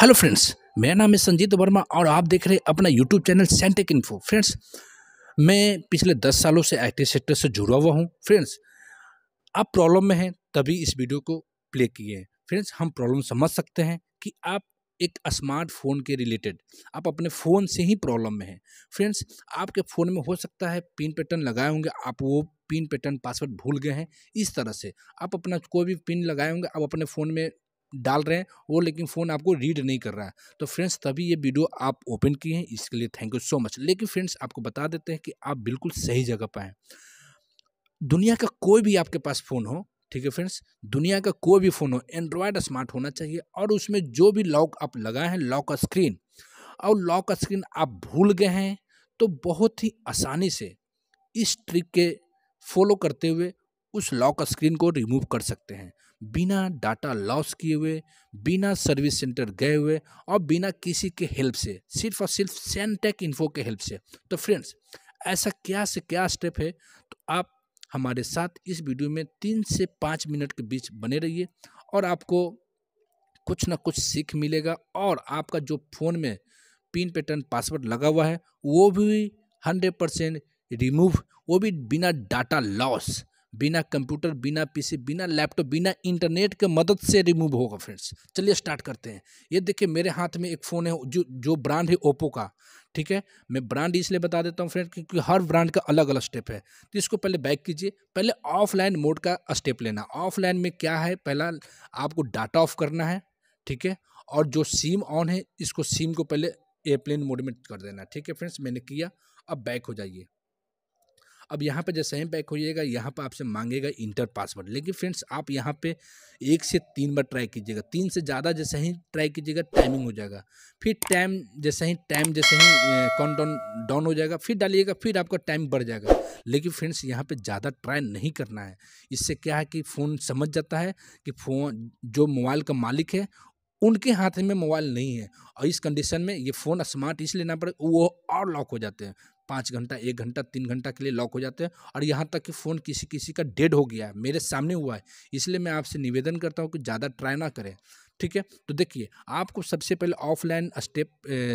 hello friends मेरा नाम है संजीत वर्मा और आप देख रहे हैं अपना YouTube channel Sentech info friends मैं पिछले दस सालों से आईटी सेक्टर से जुड़ा हुआ हूँ फ्रेंड्स आप प्रॉब्लम में हैं तभी इस वीडियो को प्ले किए हैं फ्रेंड्स हम प्रॉब्लम समझ सकते हैं कि आप एक स्मार्टफोन के रिलेटेड आप अपने फ़ोन से ही प्रॉब्लम में हैं फ्रेंड्स आपके फ़ोन में हो सकता है पिन पैटर्न लगाए होंगे आप वो पिन पैटर्न पासवर्ड भूल गए हैं इस तरह से आप अपना कोई भी पिन लगाए होंगे आप अपने फ़ोन में डाल रहे हैं वो लेकिन फ़ोन आपको रीड नहीं कर रहा है तो फ्रेंड्स तभी ये वीडियो आप ओपन किए हैं इसके लिए थैंक यू सो मच लेकिन फ्रेंड्स आपको बता देते हैं कि आप बिल्कुल सही जगह पर हैं दुनिया का कोई भी आपके पास फ़ोन हो ठीक है फ्रेंड्स दुनिया का कोई भी फ़ोन हो एंड्रॉयड स्मार्ट होना चाहिए और उसमें जो भी लॉक आप लगाए हैं लॉक स्क्रीन और लॉक स्क्रीन आप भूल गए हैं तो बहुत ही आसानी से इस ट्रिक के फॉलो करते हुए उस लॉक स्क्रीन को रिमूव कर सकते हैं बिना डाटा लॉस किए हुए बिना सर्विस सेंटर गए हुए और बिना किसी के हेल्प से सिर्फ और सिर्फ सेंटेक इन्फो के हेल्प से तो फ्रेंड्स ऐसा क्या से क्या स्टेप है तो आप हमारे साथ इस वीडियो में तीन से पाँच मिनट के बीच बने रहिए और आपको कुछ ना कुछ सीख मिलेगा और आपका जो फ़ोन में पिन पैटर्न पासवर्ड लगा हुआ है वो भी हंड्रेड परसेंट रिमूव वो भी बिना डाटा लॉस बिना कंप्यूटर बिना पीसी बिना लैपटॉप बिना इंटरनेट के मदद से रिमूव होगा फ्रेंड्स चलिए स्टार्ट करते हैं ये देखिए मेरे हाथ में एक फ़ोन है जो जो ब्रांड है ओप्पो का ठीक है मैं ब्रांड इसलिए बता देता हूँ फ्रेंड क्योंकि हर ब्रांड का अलग अलग स्टेप है तो इसको पहले बैक कीजिए पहले ऑफलाइन मोड का स्टेप लेना ऑफलाइन में क्या है पहला आपको डाटा ऑफ करना है ठीक है और जो सिम ऑन है इसको सिम को पहले एयरप्लेन मोड में कर देना ठीक है फ्रेंड्स मैंने किया अब बैक हो जाइए अब यहाँ पे जैसे ही पैक जाएगा यहाँ पर आपसे मांगेगा इंटर पासवर्ड लेकिन फ्रेंड्स आप यहाँ पे एक से तीन बार ट्राई कीजिएगा तीन से ज़्यादा जैसे ही ट्राई कीजिएगा टाइमिंग हो जाएगा फिर टाइम जैसे ही टाइम जैसे ही काउंट डाउन डाउन हो जाएगा फिर डालिएगा फिर आपका टाइम बढ़ जाएगा लेकिन फ्रेंड्स यहाँ पे ज़्यादा ट्राई नहीं करना है इससे क्या है कि फ़ोन समझ जाता है कि फ़ोन जो मोबाइल का मालिक है उनके हाथ में मोबाइल नहीं है और इस कंडीशन में ये फ़ोन स्मार्ट इसलिए लेना पड़े वो और लॉक हो जाते हैं पाँच घंटा एक घंटा तीन घंटा के लिए लॉक हो जाते हैं और यहाँ तक कि फ़ोन किसी किसी का डेड हो गया है मेरे सामने हुआ है इसलिए मैं आपसे निवेदन करता हूँ कि ज़्यादा ट्राई ना करें ठीक है तो देखिए आपको सबसे पहले ऑफलाइन स्टेप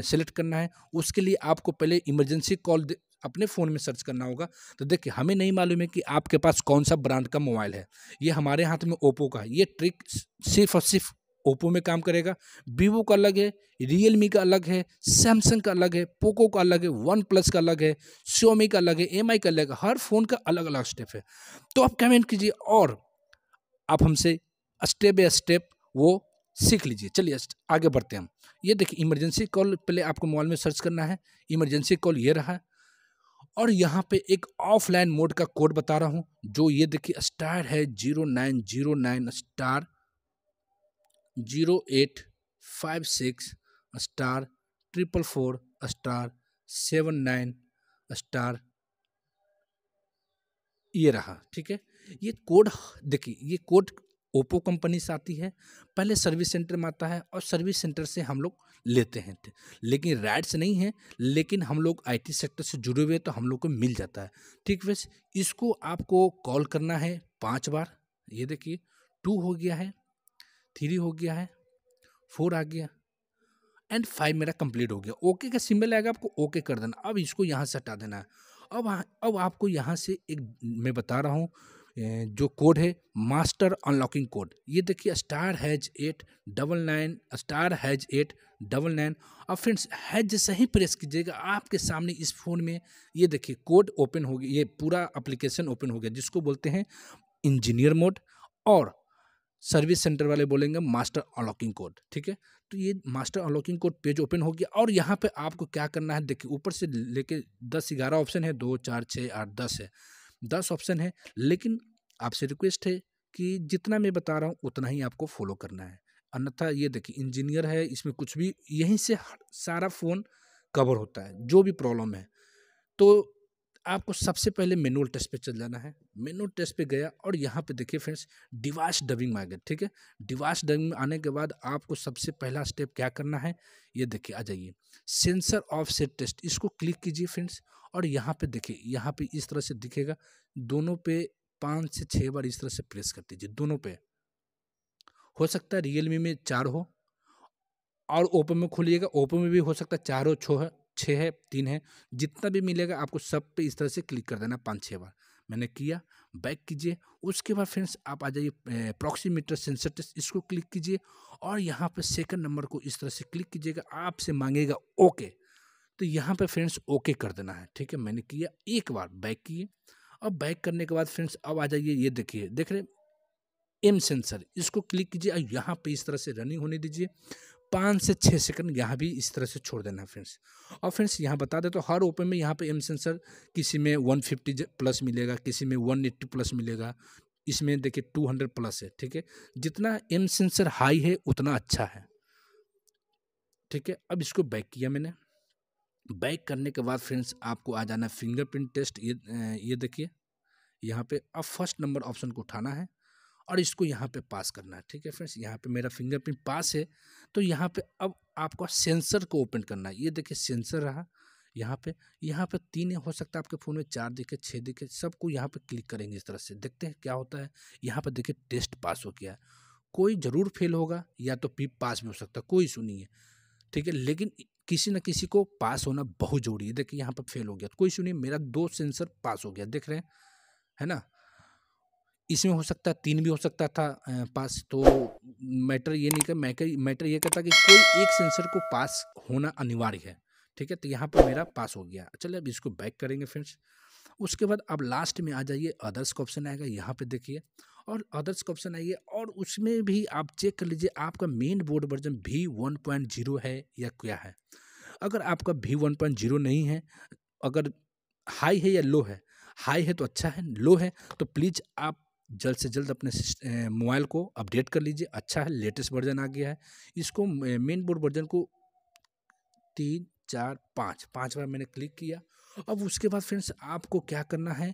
सेलेक्ट करना है उसके लिए आपको पहले इमरजेंसी कॉल अपने फ़ोन में सर्च करना होगा तो देखिए हमें नहीं मालूम है कि आपके पास कौन सा ब्रांड का मोबाइल है ये हमारे हाथ में ओप्पो का है ये ट्रिक सिर्फ और सिर्फ ओप्पो में काम करेगा वीवो का अलग है रियलमी का अलग है सैमसंग का अलग है पोको का अलग है वन प्लस का अलग है सियोमी का अलग है एम का अलग है हर फ़ोन का अलग अलग स्टेप है तो आप कमेंट कीजिए और आप हमसे स्टेप बाय स्टेप वो सीख लीजिए चलिए आगे बढ़ते हैं हम ये देखिए इमरजेंसी कॉल पहले आपको मोबाइल में सर्च करना है इमरजेंसी कॉल ये रहा और यहाँ पे एक ऑफलाइन मोड का कोड बता रहा हूँ जो ये देखिए स्टार है zero nine zero nine star zero eight five six star triple four star seven nine star ये रहा ठीक है ये कोड देखिए ये कोड ओप्पो कंपनी से आती है पहले सर्विस सेंटर में आता है और सर्विस सेंटर से हम लोग लेते हैं लेकिन राइट्स नहीं है लेकिन हम लोग आईटी सेक्टर से जुड़े हुए तो हम लोग को मिल जाता है ठीक वैसे इसको आपको कॉल करना है पांच बार ये देखिए टू हो गया है थ्री हो गया है फोर आ गया एंड फाइव मेरा कंप्लीट हो गया ओके का सिंबल आएगा आपको ओके कर देना अब इसको यहाँ से हटा देना है अब हाँ, अब आपको यहाँ से एक मैं बता रहा हूँ जो कोड है मास्टर अनलॉकिंग कोड ये देखिए star hash eight double nine star hash eight double nine अब फ्रेंड्स हैज ही प्रेस कीजिएगा आपके सामने इस फ़ोन में ये देखिए कोड ओपन हो गया ये पूरा एप्लीकेशन ओपन हो गया जिसको बोलते हैं इंजीनियर मोड और सर्विस सेंटर वाले बोलेंगे मास्टर अनलॉकिंग कोड ठीक है तो ये master unlocking code page open हो गया और यहाँ पे आपको क्या करना है देखिए ऊपर से लेके दस ग्यारह ऑप्शन है दो चार छः आठ दस है दस ऑप्शन है लेकिन आपसे रिक्वेस्ट है कि जितना मैं बता रहा हूँ उतना ही आपको फॉलो करना है अन्यथा ये देखिए इंजीनियर है इसमें कुछ भी यहीं से सारा फ़ोन कवर होता है जो भी प्रॉब्लम है तो आपको सबसे पहले मेनुअल टेस्ट पे चल जाना है मेनुअल टेस्ट पे गया और यहाँ पे देखिए फ्रेंड्स डिवाइस डबिंग मांगे ठीक है डिवाइस डबिंग में आने के बाद आपको सबसे पहला स्टेप क्या करना है ये देखिए आ जाइए सेंसर ऑफ सेट टेस्ट इसको क्लिक कीजिए फ्रेंड्स और यहाँ पे देखिए यहाँ पे इस तरह से दिखेगा दोनों पे पाँच से छः बार इस तरह से प्रेस कर दीजिए दोनों पे हो सकता है रियलमी में चार हो और ओपो में खोलिएगा ओप्पो में भी हो सकता है चार हो छः है छः है तीन है जितना भी मिलेगा आपको सब पे इस तरह से क्लिक कर देना पाँच छः बार मैंने किया बैक कीजिए उसके बाद फ्रेंड्स आप आ जाइए प्रॉक्सीमीटर सेंसर टेस्ट इसको क्लिक कीजिए और यहाँ पर सेकंड नंबर को इस तरह से क्लिक कीजिएगा आपसे मांगेगा ओके तो यहाँ पर फ्रेंड्स ओके कर देना है ठीक है मैंने किया एक बार बैक किए और बैक करने के बाद फ्रेंड्स अब आ जाइए ये देखिए देख रहे एम सेंसर इसको क्लिक कीजिए और यहाँ पे इस तरह से रनिंग होने दीजिए पाँच से छः सेकंड यहाँ भी इस तरह से छोड़ देना है फ्रेंड्स और फ्रेंड्स यहाँ बता दें तो हर ओपन में यहाँ पे एम सेंसर किसी में वन फिफ्टी प्लस मिलेगा किसी में वन एट्टी प्लस मिलेगा इसमें देखिए टू हंड्रेड प्लस है ठीक है जितना एम सेंसर हाई है उतना अच्छा है ठीक है अब इसको बैक किया मैंने बैक करने के बाद फ्रेंड्स आपको आ जाना फिंगरप्रिंट टेस्ट ये ये देखिए यहाँ पे अब फर्स्ट नंबर ऑप्शन को उठाना है और इसको यहाँ पे पास करना है ठीक है फ्रेंड्स यहाँ पे मेरा फिंगरप्रिंट पास है तो यहाँ पे अब आपको सेंसर को ओपन करना है ये देखिए सेंसर रहा यहाँ पे यहाँ पे तीन हो सकता है आपके फ़ोन में चार दिखे छः दिखे सबको यहाँ पे क्लिक करेंगे इस तरह से देखते हैं क्या होता है यहाँ पे देखिए टेस्ट पास हो गया है कोई ज़रूर फेल होगा या तो पी पास भी हो सकता है कोई सुनी है ठीक है लेकिन किसी न किसी को पास होना बहुत जरूरी है देखिए यहाँ पर फेल हो गया तो कोई सुनिए मेरा दो सेंसर पास हो गया देख रहे हैं है ना इसमें हो सकता तीन भी हो सकता था पास तो मैटर ये नहीं कर मैटर मैटर ये कहता कि कोई एक सेंसर को पास होना अनिवार्य है ठीक है तो यहाँ पर मेरा पास हो गया चलिए अब इसको बैक करेंगे फ्रेंड्स उसके बाद अब लास्ट में आ जाइए अदर्स का ऑप्शन आएगा यहाँ पे देखिए और अदर्स का ऑप्शन आइए और उसमें भी आप चेक कर लीजिए आपका मेन बोर्ड वर्जन भी वन पॉइंट जीरो है या क्या है अगर आपका भी वन पॉइंट जीरो नहीं है अगर हाई है या लो है हाई है तो अच्छा है लो है तो प्लीज़ आप जल्द से जल्द अपने मोबाइल को अपडेट कर लीजिए अच्छा है लेटेस्ट वर्जन आ गया है इसको मेन बोर्ड वर्जन को तीन चार पाँच पाँच बार मैंने क्लिक किया अब उसके बाद फ्रेंड्स आपको क्या करना है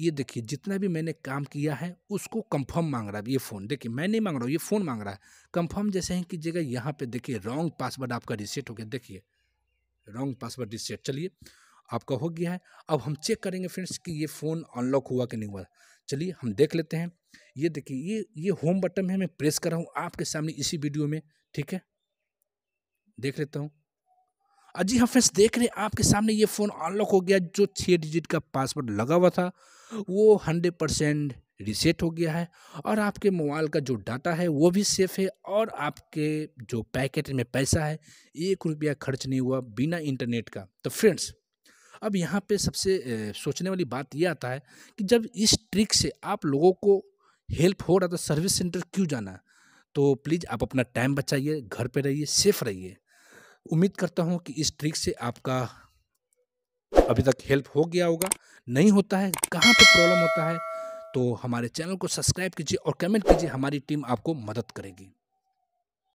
ये देखिए जितना भी मैंने काम किया है उसको कंफर्म मांग रहा है ये फ़ोन देखिए मैं नहीं मांग रहा हूँ ये फ़ोन मांग रहा है कंफर्म जैसे ही कीजिएगा यहाँ पे देखिए रॉन्ग पासवर्ड आपका रिसेट हो गया देखिए रॉन्ग पासवर्ड रिसेट चलिए आपका हो गया है अब हम चेक करेंगे फ्रेंड्स कि ये फ़ोन अनलॉक हुआ कि नहीं हुआ चलिए हम देख लेते हैं ये देखिए ये ये होम बटन है मैं प्रेस कर रहा हूँ आपके सामने इसी वीडियो में ठीक है देख लेता हूँ अजी हाँ फ्रेंड्स देख रहे हैं आपके सामने ये फ़ोन अनलॉक हो गया जो छः डिजिट का पासवर्ड लगा हुआ था वो हंड्रेड परसेंट रिसेट हो गया है और आपके मोबाइल का जो डाटा है वो भी सेफ़ है और आपके जो पैकेट में पैसा है एक रुपया खर्च नहीं हुआ बिना इंटरनेट का तो फ्रेंड्स अब यहाँ पे सबसे सोचने वाली बात ये आता है कि जब इस ट्रिक से आप लोगों को हेल्प हो रहा था सर्विस सेंटर क्यों जाना तो प्लीज़ आप अपना टाइम बचाइए घर पे रहिए सेफ रहिए उम्मीद करता हूँ कि इस ट्रिक से आपका अभी तक हेल्प हो गया होगा नहीं होता है कहाँ पर प्रॉब्लम होता है तो हमारे चैनल को सब्सक्राइब कीजिए और कमेंट कीजिए हमारी टीम आपको मदद करेगी